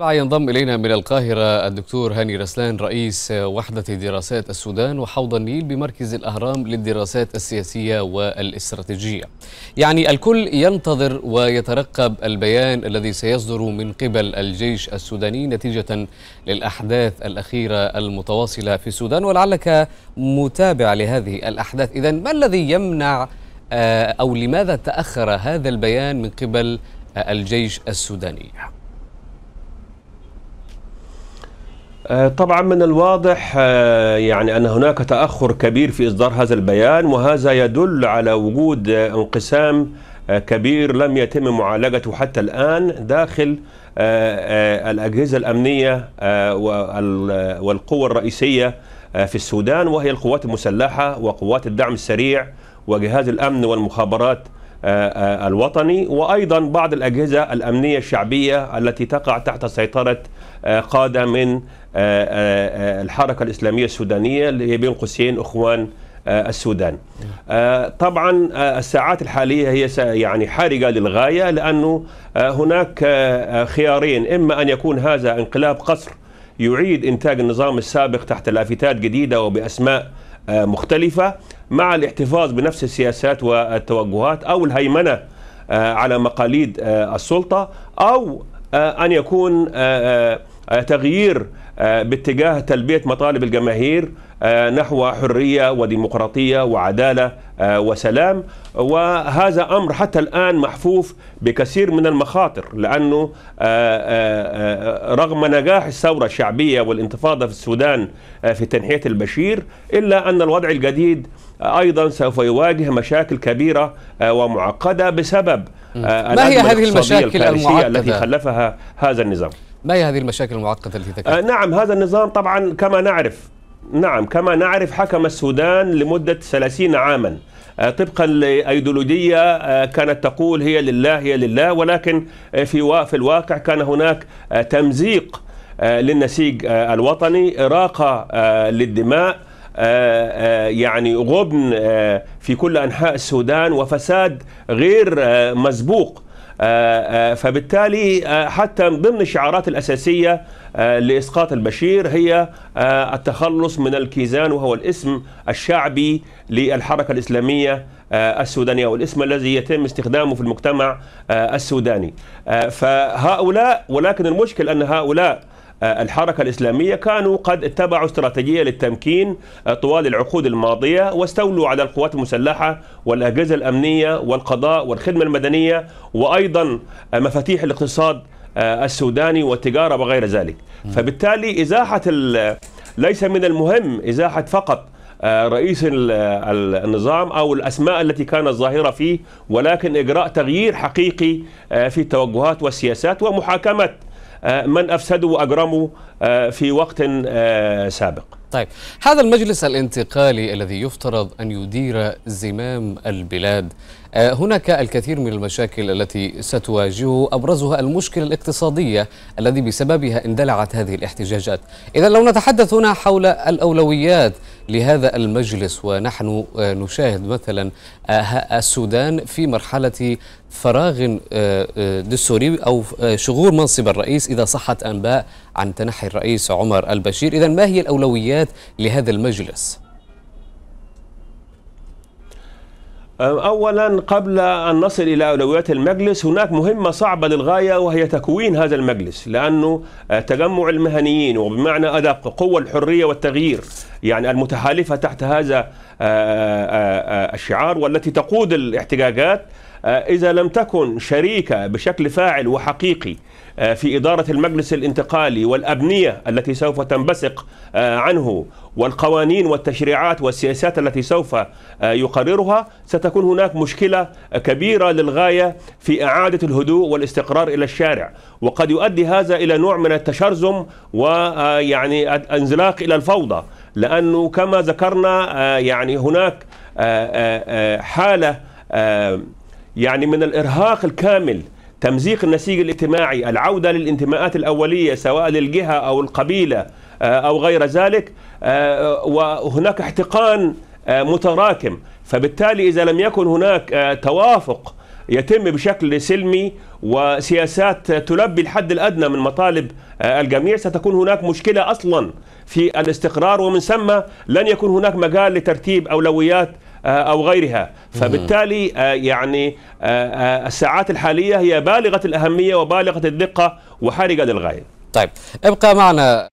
ينضم إلينا من القاهرة الدكتور هاني رسلان رئيس وحدة دراسات السودان وحوض النيل بمركز الأهرام للدراسات السياسية والاستراتيجية يعني الكل ينتظر ويترقب البيان الذي سيصدر من قبل الجيش السوداني نتيجة للأحداث الأخيرة المتواصلة في السودان ولعلك متابع لهذه الأحداث إذا ما الذي يمنع آه، أو لماذا تأخر هذا البيان من قبل الجيش السوداني؟ آه، طبعا من الواضح آه، يعني أن هناك تأخر كبير في إصدار هذا البيان وهذا يدل على وجود آه، انقسام كبير لم يتم معالجته حتى الآن داخل الأجهزة الأمنية والقوى الرئيسية في السودان وهي القوات المسلحة وقوات الدعم السريع وجهاز الأمن والمخابرات آه، آه، الوطني وأيضا بعض الأجهزة الأمنية الشعبية التي تقع تحت سيطرة آه، قادة من الحركة الإسلامية السودانية اللي بين قوسين أخوان السودان طبعا الساعات الحالية هي يعني حرجة للغاية لأنه هناك خيارين إما أن يكون هذا انقلاب قصر يعيد إنتاج النظام السابق تحت لافتات جديدة وبأسماء آه، مختلفة مع الاحتفاظ بنفس السياسات والتوجهات أو الهيمنة آه، على مقاليد آه، السلطة أو أن يكون آه، تغيير آه، باتجاه تلبية مطالب الجماهير آه، نحو حرية وديمقراطية وعدالة وسلام وهذا أمر حتى الآن محفوف بكثير من المخاطر لأنه رغم نجاح الثورة الشعبية والانتفاضة في السودان في تنحية البشير إلا أن الوضع الجديد أيضا سوف يواجه مشاكل كبيرة ومعقدة بسبب ما هي هذه المشاكل التي خلفها هذا النظام ما هي هذه المشاكل المعقده التي ذكرتها؟ آه نعم هذا النظام طبعا كما نعرف نعم كما نعرف حكم السودان لمده 30 عاما آه، طبقا لايديولوجيه آه، كانت تقول هي لله هي لله ولكن آه، في في الواقع كان هناك تمزيق للنسيج الوطني اراقه للدماء يعني غبن في كل انحاء السودان وفساد غير مسبوق آه، آه، فبالتالي آه، حتى من ضمن الشعارات الأساسية لإسقاط البشير هي التخلص من الكيزان وهو الاسم الشعبي للحركة الإسلامية السودانية والاسم الذي يتم استخدامه في المجتمع السوداني فهؤلاء ولكن المشكل أن هؤلاء آه، الحركة الإسلامية كانوا قد اتبعوا استراتيجية للتمكين آه، طوال العقود الماضية واستولوا على القوات المسلحة والأجهزة الأمنية والقضاء والخدمة المدنية وأيضا آه، مفاتيح الاقتصاد السوداني والتجارة وغير ذلك فبالتالي إزاحة ليس من المهم إزاحة فقط رئيس النظام او الاسماء التي كانت ظاهره فيه ولكن اجراء تغيير حقيقي في التوجهات والسياسات ومحاكمه آه، من أفسدوا واجرموا آه، في وقت آه، سابق طيب هذا المجلس الانتقالي الذي يفترض أن يدير زمام البلاد آه، هناك الكثير من المشاكل التي ستواجهه أبرزها المشكلة الاقتصادية الذي بسببها اندلعت هذه الاحتجاجات إذا لو نتحدث هنا حول الأولويات لهذا المجلس ونحن آه، نشاهد مثلا آه، السودان في مرحلة فراغ دستوري أو شغور منصب الرئيس إذا صحت أنباء عن تنحي الرئيس عمر البشير إذا ما هي الأولويات لهذا المجلس؟ أولا قبل أن نصل إلى أولويات المجلس هناك مهمة صعبة للغاية وهي تكوين هذا المجلس لأنه آه، تجمع المهنيين وبمعنى أدق قوة الحرية والتغيير يعني المتحالفة تحت هذا آه، آه، الشعار والتي تقود الاحتجاجات آه، إذا لم تكن شريكة بشكل فاعل وحقيقي آه، في إدارة المجلس الانتقالي والأبنية التي سوف تنبثق آه، عنه والقوانين والتشريعات والسياسات التي سوف يقررها ستكون هناك مشكلة كبيرة للغاية في إعادة الهدوء والاستقرار إلى الشارع وقد يؤدي هذا إلى نوع من التشرذم ويعني انزلاق إلى الفوضى لأنه كما ذكرنا يعني هناك حالة يعني من الإرهاق الكامل تمزيق النسيج الاجتماعي العودة للانتماءات الأولية سواء للجهة أو القبيلة آه، أو غير ذلك آه، وهناك احتقان آه، متراكم فبالتالي إذا لم يكن هناك توافق يتم بشكل سلمي وسياسات تلبي الحد الادنى من مطالب الجميع ستكون هناك مشكله اصلا في الاستقرار ومن ثم لن يكون هناك مجال لترتيب اولويات آه، أو غيرها فبالتالي آه، يعني آه، الساعات الحالية هي بالغة الأهمية وبالغة الدقة وحرجة للغاية طيب ابقى معنا